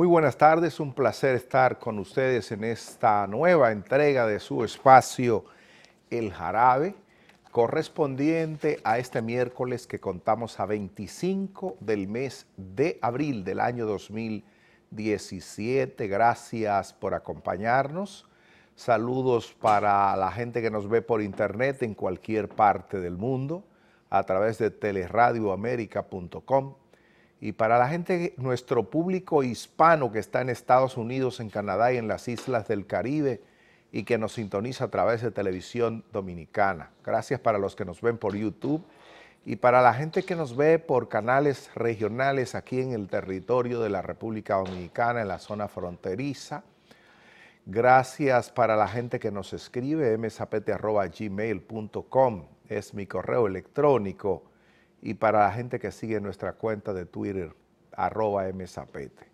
Muy buenas tardes, un placer estar con ustedes en esta nueva entrega de su espacio El Jarabe, correspondiente a este miércoles que contamos a 25 del mes de abril del año 2017. Gracias por acompañarnos. Saludos para la gente que nos ve por internet en cualquier parte del mundo a través de Teleradioamérica.com. Y para la gente, nuestro público hispano que está en Estados Unidos, en Canadá y en las islas del Caribe y que nos sintoniza a través de televisión dominicana. Gracias para los que nos ven por YouTube y para la gente que nos ve por canales regionales aquí en el territorio de la República Dominicana, en la zona fronteriza. Gracias para la gente que nos escribe, msapete.gmail.com es mi correo electrónico y para la gente que sigue nuestra cuenta de Twitter, arroba mzapete.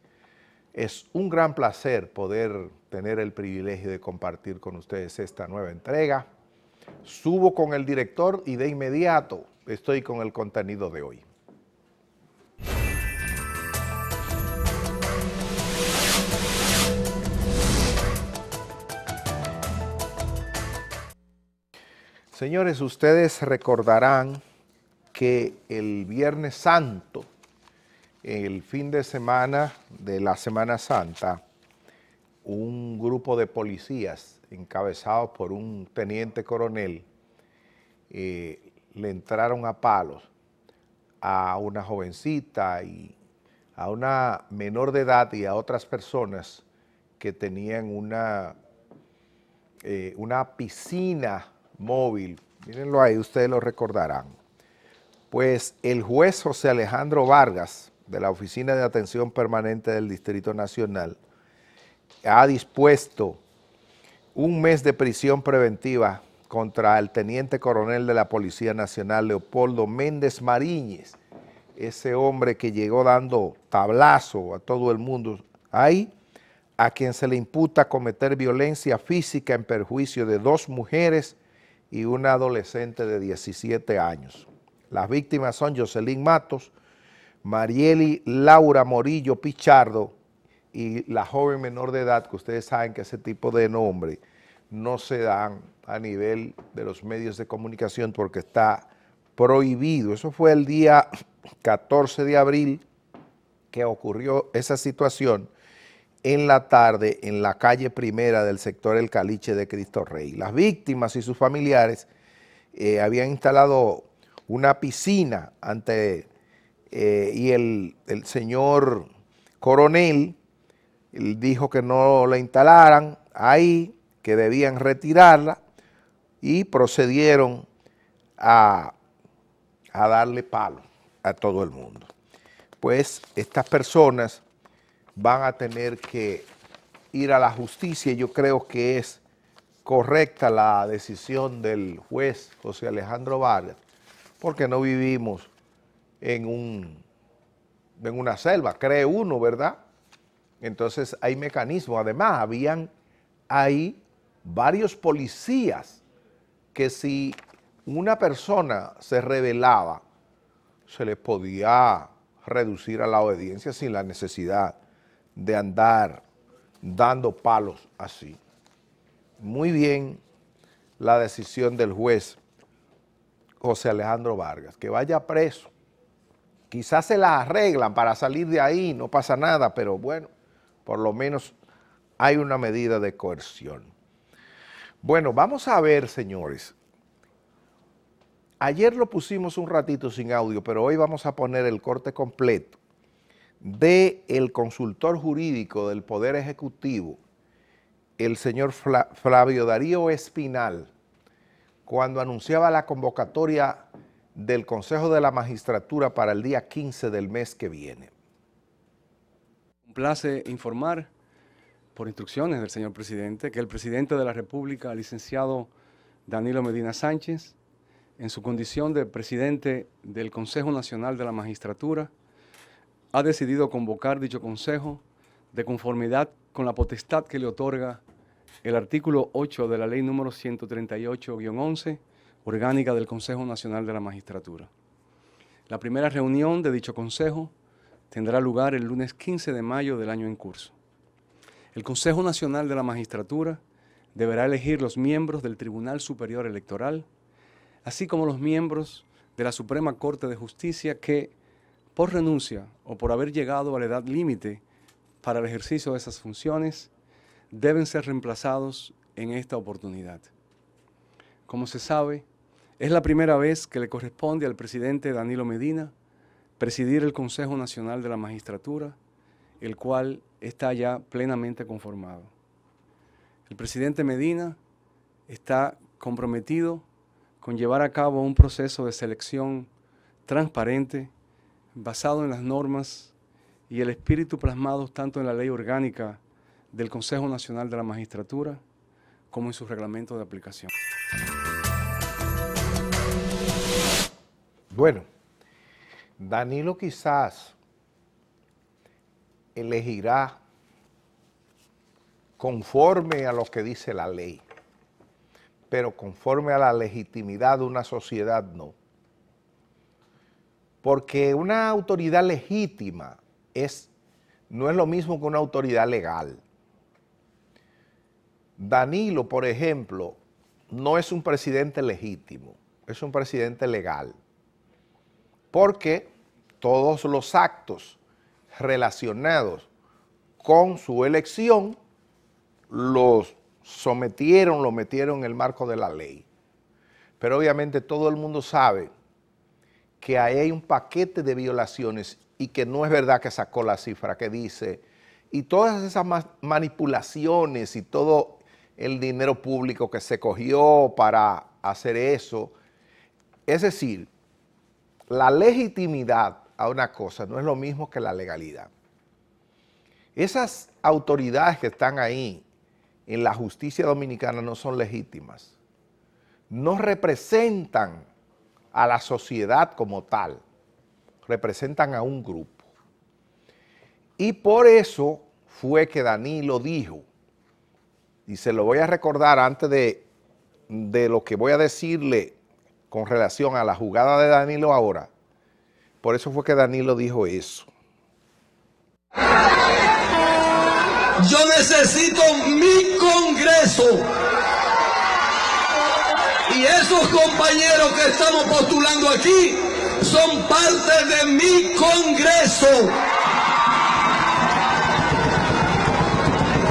Es un gran placer poder tener el privilegio de compartir con ustedes esta nueva entrega. Subo con el director y de inmediato estoy con el contenido de hoy. Señores, ustedes recordarán que el Viernes Santo, el fin de semana de la Semana Santa, un grupo de policías encabezados por un teniente coronel eh, le entraron a palos a una jovencita y a una menor de edad y a otras personas que tenían una, eh, una piscina móvil. Mírenlo ahí, ustedes lo recordarán pues el juez José Alejandro Vargas, de la Oficina de Atención Permanente del Distrito Nacional, ha dispuesto un mes de prisión preventiva contra el teniente coronel de la Policía Nacional, Leopoldo Méndez Mariñez, ese hombre que llegó dando tablazo a todo el mundo ahí, a quien se le imputa cometer violencia física en perjuicio de dos mujeres y una adolescente de 17 años. Las víctimas son Jocelyn Matos, Marieli Laura Morillo Pichardo y la joven menor de edad, que ustedes saben que ese tipo de nombre no se dan a nivel de los medios de comunicación porque está prohibido. Eso fue el día 14 de abril que ocurrió esa situación en la tarde en la calle primera del sector El Caliche de Cristo Rey. Las víctimas y sus familiares eh, habían instalado una piscina ante, eh, y el, señor coronel dijo que no la instalaran ahí, que debían retirarla y procedieron a, a darle palo a todo el mundo. Pues estas personas van a tener que ir a la justicia. y Yo creo que es correcta la decisión del juez José Alejandro Vargas porque no vivimos en, un, una selva, cree uno, ¿verdad? Entonces hay mecanismos. Además, habían ahí varios policías que si una persona se rebelaba, se le podía reducir a la obediencia sin la necesidad de andar dando palos así. Muy bien la decisión del juez José Alejandro Vargas, que vaya preso. Quizás se la arreglan para salir de ahí, no pasa nada, pero bueno, por lo menos hay una medida de coerción. Bueno, vamos a ver, señores. Ayer lo pusimos un ratito sin audio, pero hoy vamos a poner el corte completo del el consultor jurídico del Poder Ejecutivo, el señor Flavio Darío Espinal cuando anunciaba la convocatoria del Consejo de la Magistratura para el día 15 del mes que viene. Un placer informar, por instrucciones del señor presidente, que el presidente de la República, licenciado Danilo Medina Sánchez, en su condición de presidente del Consejo Nacional de la Magistratura, ha decidido convocar dicho consejo de conformidad con la potestad que le otorga el artículo 8 de la ley número 138-11, orgánica del Consejo Nacional de la Magistratura. La primera reunión de dicho Consejo tendrá lugar el lunes 15 de mayo del año en curso. El Consejo Nacional de la Magistratura deberá elegir los miembros del Tribunal Superior Electoral, así como los miembros de la Suprema Corte de Justicia que, por renuncia o por haber llegado a la edad límite para el ejercicio de esas funciones, deben ser reemplazados en esta oportunidad. Como se sabe, es la primera vez que le corresponde al presidente Danilo Medina presidir el Consejo Nacional de la Magistratura, el cual está ya plenamente conformado. El presidente Medina está comprometido con llevar a cabo un proceso de selección transparente basado en las normas y el espíritu plasmados tanto en la ley orgánica del Consejo Nacional de la Magistratura, como en su reglamento de aplicación. Bueno, Danilo quizás elegirá conforme a lo que dice la ley, pero conforme a la legitimidad de una sociedad no. Porque una autoridad legítima es, no es lo mismo que una autoridad legal. Danilo, por ejemplo, no es un presidente legítimo, es un presidente legal, porque todos los actos relacionados con su elección los sometieron, lo metieron en el marco de la ley. Pero obviamente todo el mundo sabe que ahí hay un paquete de violaciones y que no es verdad que sacó la cifra que dice, y todas esas manipulaciones y todo el dinero público que se cogió para hacer eso. Es decir, la legitimidad a una cosa no es lo mismo que la legalidad. Esas autoridades que están ahí en la justicia dominicana no son legítimas. No representan a la sociedad como tal, representan a un grupo. Y por eso fue que Danilo dijo y se lo voy a recordar antes de, de lo que voy a decirle con relación a la jugada de Danilo ahora. Por eso fue que Danilo dijo eso. Yo necesito mi Congreso. Y esos compañeros que estamos postulando aquí son parte de mi Congreso.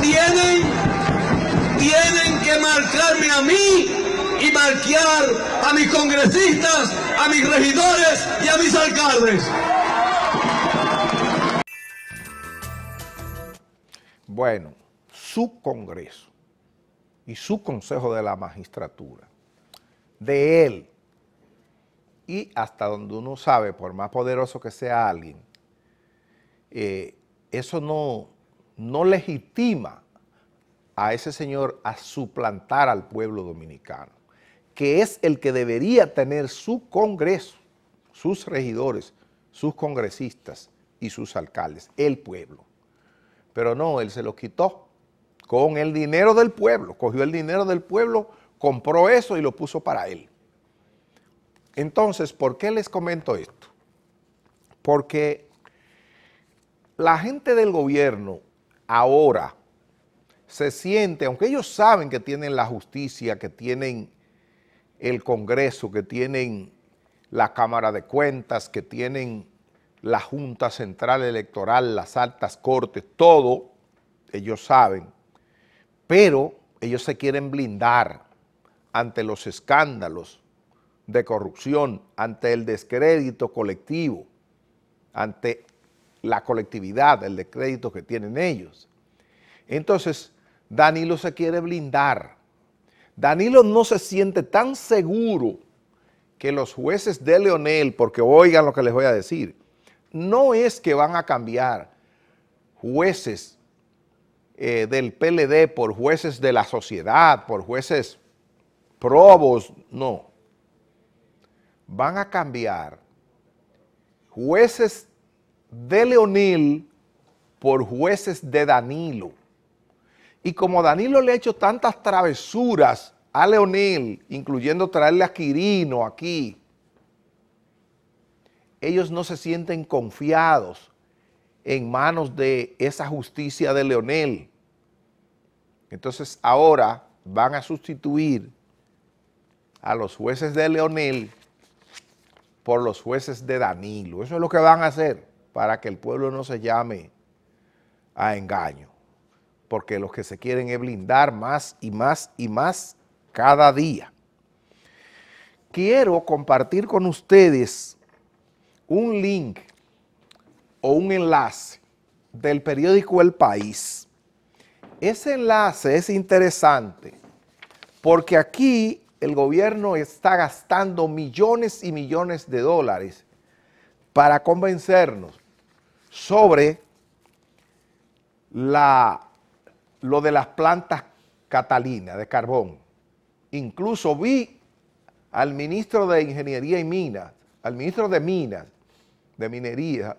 Tienen marcarme a mí y marquear a mis congresistas, a mis regidores y a mis alcaldes. Bueno, su Congreso y su Consejo de la Magistratura, de él y hasta donde uno sabe, por más poderoso que sea alguien, eh, eso no, no legitima a ese señor a suplantar al pueblo dominicano, que es el que debería tener su Congreso, sus regidores, sus congresistas y sus alcaldes, el pueblo. Pero no, él se lo quitó con el dinero del pueblo, cogió el dinero del pueblo, compró eso y lo puso para él. Entonces, ¿por qué les comento esto? Porque la gente del gobierno ahora, se siente, aunque ellos saben que tienen la justicia, que tienen el Congreso, que tienen la Cámara de Cuentas, que tienen la Junta Central Electoral, las altas cortes, todo, ellos saben, pero ellos se quieren blindar ante los escándalos de corrupción, ante el descrédito colectivo, ante la colectividad, el descrédito que tienen ellos. Entonces, Danilo se quiere blindar. Danilo no se siente tan seguro que los jueces de Leonel, porque oigan lo que les voy a decir, no es que van a cambiar jueces eh, del PLD por jueces de la sociedad, por jueces probos, no. Van a cambiar jueces de Leonel por jueces de Danilo. Y como Danilo le ha hecho tantas travesuras a Leonel, incluyendo traerle a Quirino aquí, ellos no se sienten confiados en manos de esa justicia de Leonel. Entonces ahora van a sustituir a los jueces de Leonel por los jueces de Danilo. Eso es lo que van a hacer para que el pueblo no se llame a engaño porque los que se quieren es blindar más y más y más cada día. Quiero compartir con ustedes un link o un enlace del periódico El País. Ese enlace es interesante porque aquí el gobierno está gastando millones y millones de dólares para convencernos sobre la lo de las plantas catalinas, de carbón. Incluso vi al ministro de Ingeniería y Minas, al ministro de Minas, de Minería,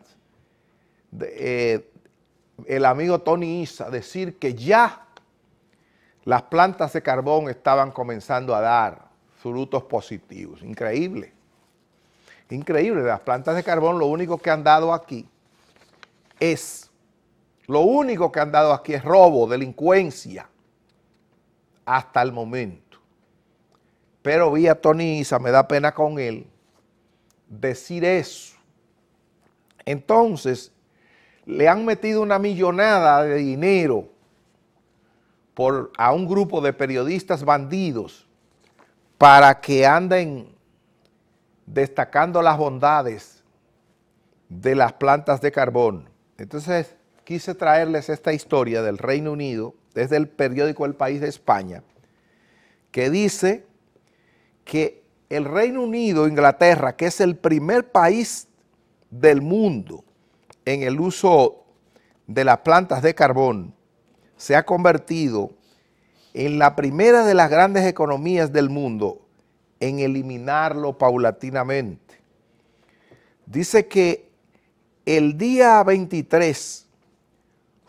eh, el amigo Tony Isa, decir que ya las plantas de carbón estaban comenzando a dar frutos positivos. Increíble. Increíble. Las plantas de carbón lo único que han dado aquí es lo único que han dado aquí es robo, delincuencia, hasta el momento. Pero vi a Tony Isa, me da pena con él, decir eso. Entonces, le han metido una millonada de dinero a un grupo de periodistas bandidos para que anden destacando las bondades de las plantas de carbón. Entonces, quise traerles esta historia del Reino Unido desde el periódico El País de España, que dice que el Reino Unido, Inglaterra, que es el primer país del mundo en el uso de las plantas de carbón, se ha convertido en la primera de las grandes economías del mundo en eliminarlo paulatinamente. Dice que el día 23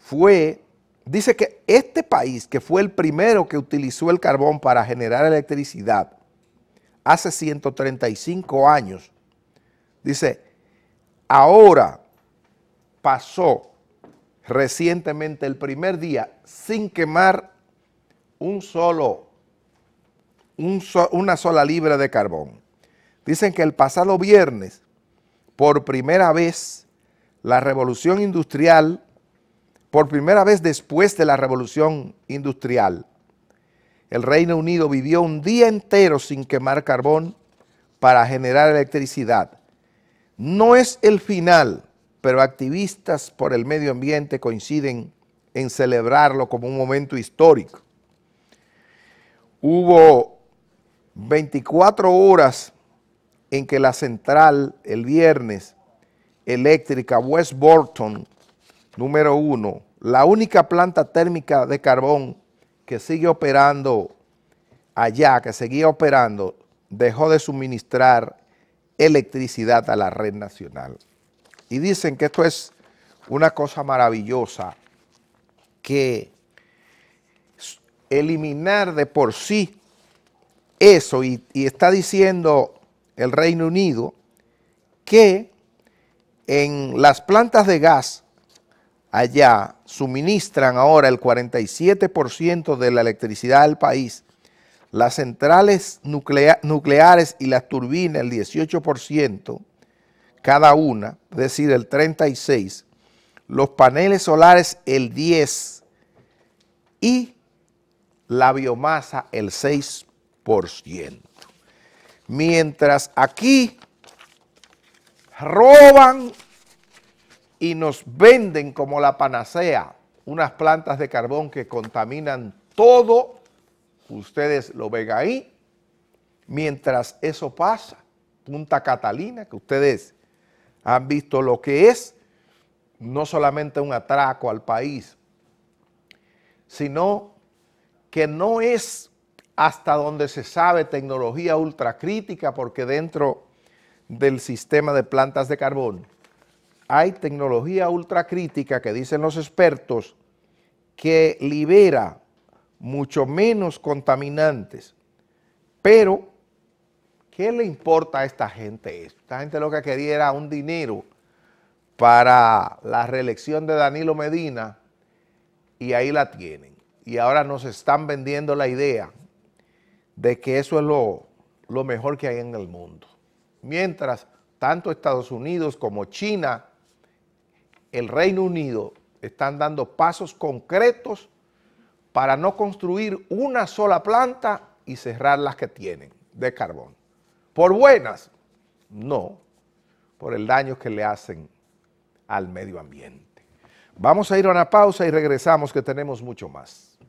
fue, dice que este país, que fue el primero que utilizó el carbón para generar electricidad, hace 135 años, dice, ahora pasó recientemente el primer día sin quemar un solo, una sola libra de carbón. Dicen que el pasado viernes, por primera vez, la revolución industrial por primera vez después de la revolución industrial, el Reino Unido vivió un día entero sin quemar carbón para generar electricidad. No es el final, pero activistas por el medio ambiente coinciden en celebrarlo como un momento histórico. Hubo 24 horas en que la central el viernes eléctrica West Burton Número uno, la única planta térmica de carbón que sigue operando allá, que seguía operando, dejó de suministrar electricidad a la red nacional. Y dicen que esto es una cosa maravillosa, que eliminar de por sí eso, y, está diciendo el Reino Unido, que en las plantas de gas allá suministran ahora el 47% de la electricidad del país, las centrales nucleares y las turbinas el 18%, cada una, es decir, el 36%, los paneles solares el 10% y la biomasa el 6%. Mientras aquí roban y nos venden como la panacea unas plantas de carbón que contaminan todo, ustedes lo ven ahí, mientras eso pasa, Punta Catalina, que ustedes han visto lo que es, no solamente un atraco al país, sino que no es hasta donde se sabe tecnología ultracrítica, porque dentro del sistema de plantas de carbón hay tecnología ultracrítica que dicen los expertos que libera mucho menos contaminantes. Pero, ¿qué le importa a esta gente esto? Esta gente lo que quería era un dinero para la reelección de Danilo Medina y ahí la tienen. Y ahora nos están vendiendo la idea de que eso es lo, lo mejor que hay en el mundo. Mientras tanto Estados Unidos como China el Reino Unido están dando pasos concretos para no construir una sola planta y cerrar las que tienen de carbón. ¿Por buenas? No, por el daño que le hacen al medio ambiente. Vamos a ir a una pausa y regresamos que tenemos mucho más.